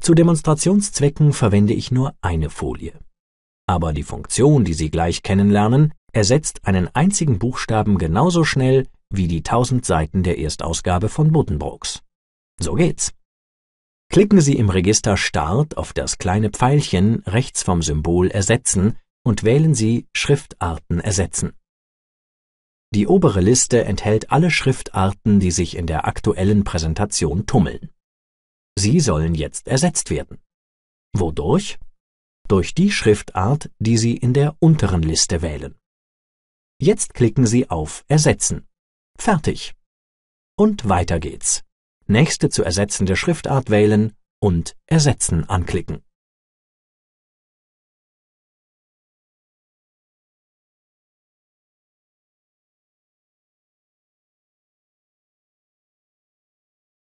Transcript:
Zu Demonstrationszwecken verwende ich nur eine Folie. Aber die Funktion, die Sie gleich kennenlernen, ersetzt einen einzigen Buchstaben genauso schnell wie die 1000 Seiten der Erstausgabe von Buddenbrooks. So geht's. Klicken Sie im Register Start auf das kleine Pfeilchen rechts vom Symbol Ersetzen und wählen Sie Schriftarten ersetzen. Die obere Liste enthält alle Schriftarten, die sich in der aktuellen Präsentation tummeln. Sie sollen jetzt ersetzt werden. Wodurch? Durch die Schriftart, die Sie in der unteren Liste wählen. Jetzt klicken Sie auf Ersetzen. Fertig. Und weiter geht's. Nächste zu ersetzende Schriftart wählen und Ersetzen anklicken.